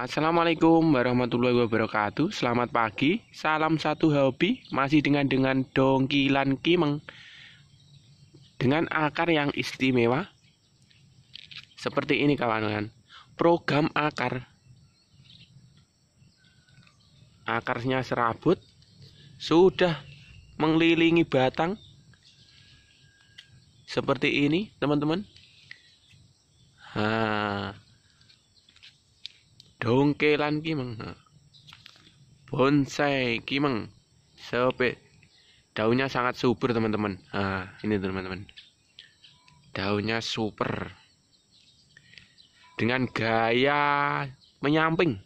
Assalamualaikum warahmatullahi wabarakatuh Selamat pagi Salam satu hobi Masih dengan dengan dongkilan kimeng Dengan akar yang istimewa Seperti ini kawan-kawan Program akar Akarnya serabut Sudah mengelilingi batang Seperti ini teman-teman Nah dongkelan ki bonsai ki meng sepe daunnya sangat subur teman-teman ah ini teman-teman daunnya super dengan gaya menyamping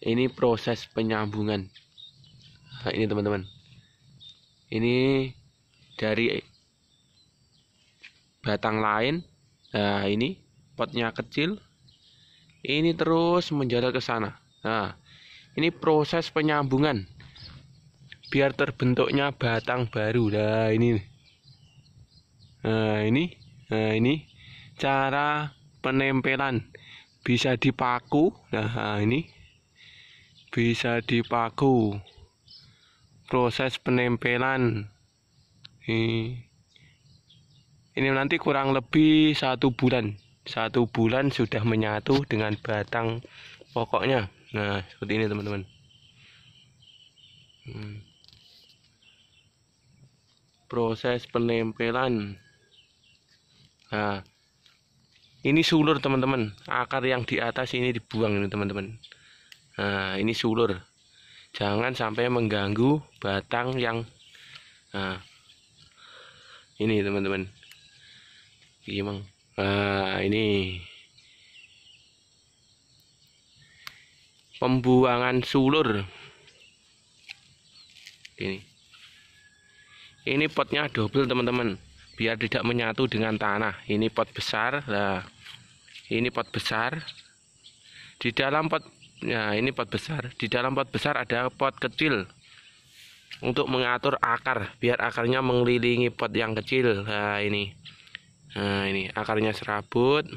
ini proses penyambungan nah, ini teman-teman ini dari batang lain nah ini potnya kecil ini terus menjalar ke sana nah ini proses penyambungan biar terbentuknya batang baru nah ini nah ini nah ini cara penempelan bisa dipaku nah, nah ini bisa dipaku proses penempelan ini nanti kurang lebih satu bulan satu bulan sudah menyatu dengan batang pokoknya nah seperti ini teman-teman hmm. proses penempelan nah ini sulur teman-teman akar yang di atas ini dibuang ini teman-teman nah ini sulur jangan sampai mengganggu batang yang nah, ini teman-teman gimang nah ini pembuangan sulur ini ini potnya double teman-teman biar tidak menyatu dengan tanah ini pot besar lah ini pot besar di dalam pot ya ini pot besar di dalam pot besar ada pot kecil untuk mengatur akar biar akarnya mengelilingi pot yang kecil nah ini nah ini akarnya serabut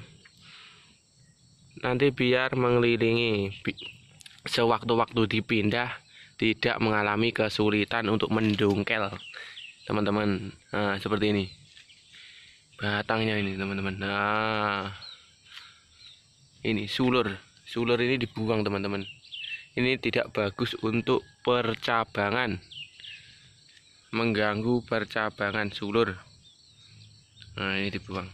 nanti biar mengelilingi sewaktu-waktu dipindah tidak mengalami kesulitan untuk mendongkel teman-teman nah seperti ini batangnya ini teman-teman nah ini sulur sulur ini dibuang teman-teman ini tidak bagus untuk percabangan mengganggu percabangan sulur nah ini dibuang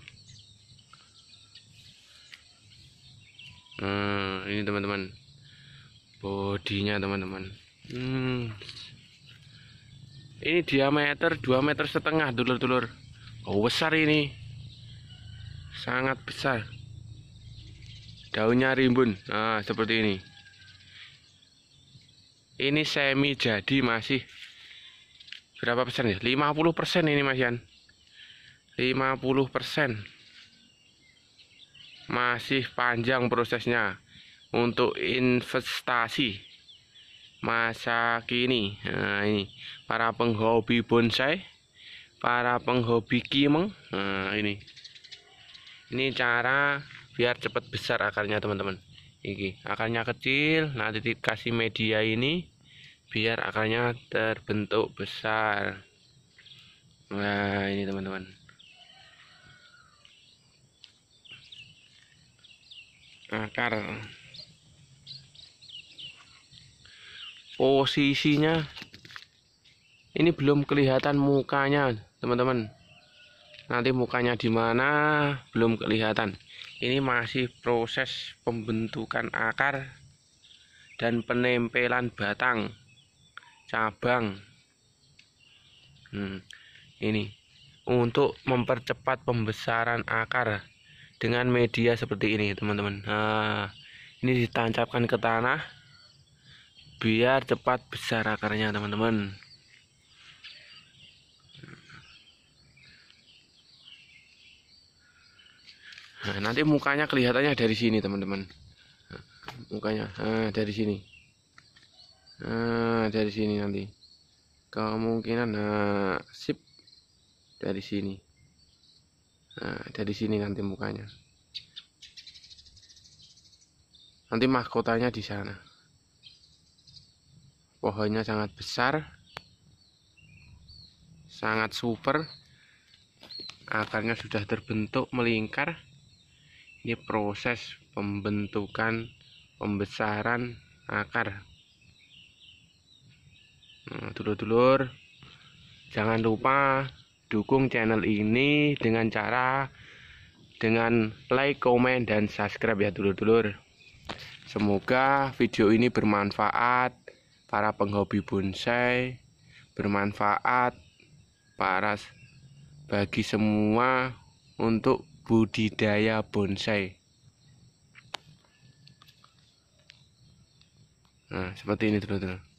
nah ini teman-teman bodinya teman-teman hmm. ini diameter 2 meter setengah dulur-dulur oh besar ini sangat besar daunnya rimbun nah seperti ini ini semi jadi masih berapa persen ya 50 persen ini Mas Yan 50 persen masih panjang prosesnya untuk investasi masa kini nah ini para penghobi bonsai para penghobi kimeng nah ini ini cara biar cepat besar akarnya teman-teman ini akarnya kecil nanti dikasih media ini biar akarnya terbentuk besar nah ini teman-teman akar posisinya ini belum kelihatan mukanya teman-teman nanti mukanya di mana belum kelihatan ini masih proses pembentukan akar dan penempelan batang cabang hmm, ini untuk mempercepat pembesaran akar dengan media seperti ini teman-teman nah, ini ditancapkan ke tanah biar cepat besar akarnya teman-teman nah, nanti mukanya kelihatannya dari sini teman-teman mukanya nah, dari sini nah dari sini nanti kemungkinan nah sip dari sini nah dari sini nanti mukanya nanti mahkotanya di sana pohonnya sangat besar sangat super akarnya sudah terbentuk melingkar ini proses pembentukan pembesaran akar dulur hmm, dulur-dulur, jangan lupa dukung channel ini dengan cara dengan like, komen, dan subscribe ya dulur-dulur. Semoga video ini bermanfaat para penghobi bonsai, bermanfaat para bagi semua untuk budidaya bonsai. Nah, seperti ini dulu-dulu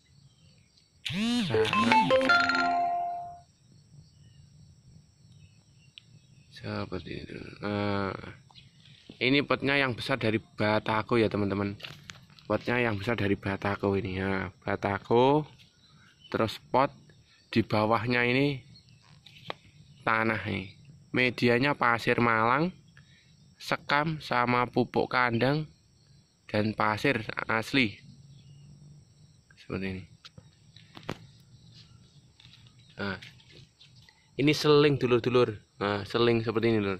seperti itu uh, ini potnya yang besar dari batako ya teman-teman potnya yang besar dari batako ini ya batako terus pot di bawahnya ini tanah nih medianya pasir malang sekam sama pupuk kandang dan pasir asli seperti ini nah, ini seling dulur-dulur nah, seling seperti ini lur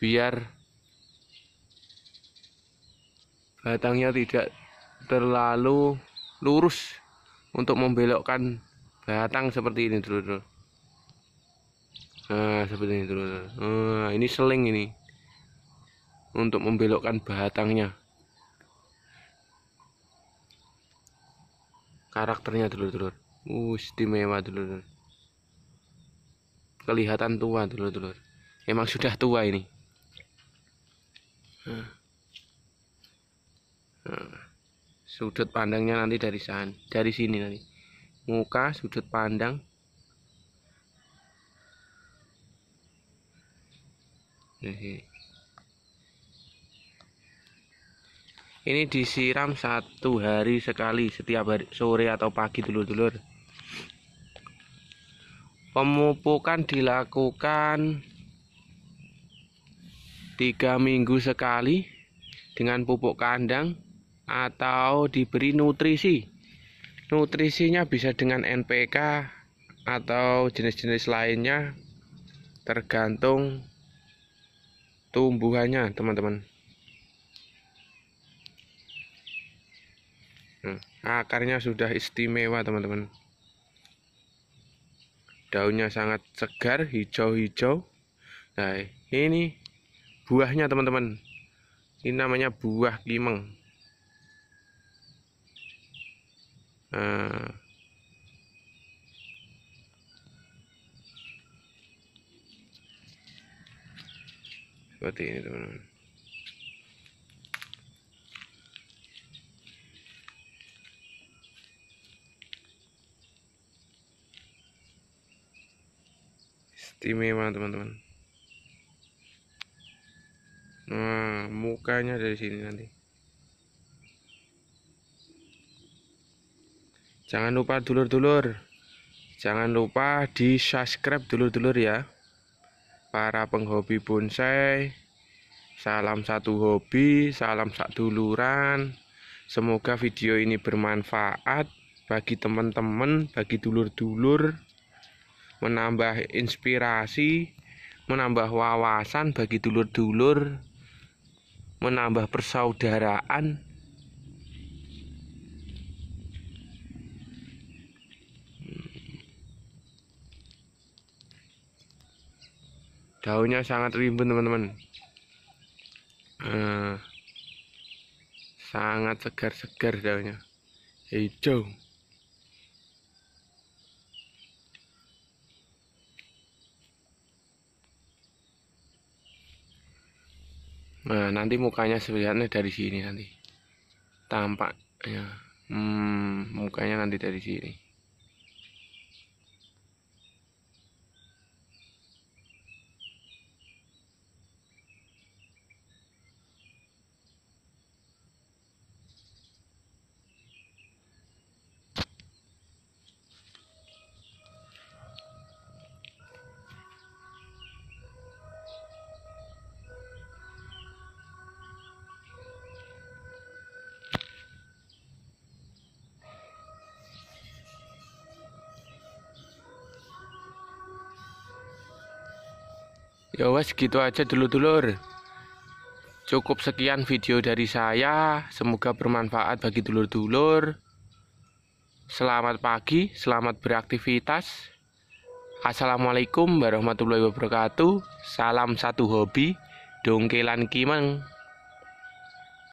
biar batangnya tidak terlalu lurus untuk membelokkan batang seperti ini dulur-dulur nah seperti ini dulur-dulur nah, ini seling ini untuk membelokkan batangnya karakternya dulur-dulur uh, istimewa dulur-dulur kelihatan tua dulur-dulur emang sudah tua ini nah. Nah. sudut pandangnya nanti dari sana dari sini nanti muka sudut pandang ini disiram satu hari sekali setiap hari sore atau pagi dulur-dulur pemupukan dilakukan tiga minggu sekali dengan pupuk kandang atau diberi nutrisi nutrisinya bisa dengan NPK atau jenis-jenis lainnya tergantung tumbuhannya teman-teman hmm, akarnya sudah istimewa teman-teman daunnya sangat segar hijau-hijau nah ini buahnya teman-teman ini namanya buah kimeng nah, seperti ini teman-teman istimewa teman-teman nah mukanya dari sini nanti jangan lupa dulur-dulur jangan lupa di subscribe dulur-dulur ya para penghobi bonsai salam satu hobi salam satu luran. semoga video ini bermanfaat bagi teman-teman bagi dulur-dulur menambah inspirasi, menambah wawasan bagi dulur-dulur, menambah persaudaraan. Daunnya sangat rimbun teman-teman. Eh, sangat segar-segar daunnya. Hijau. Nah, nanti mukanya sebenarnya dari sini nanti. Tampaknya. Hmm, mukanya nanti dari sini. Ya wes gitu aja dulu dulur Cukup sekian video dari saya. Semoga bermanfaat bagi dulur-dulur. Selamat pagi, selamat beraktivitas. Assalamualaikum warahmatullahi wabarakatuh. Salam satu hobi, dongkelan kimeng.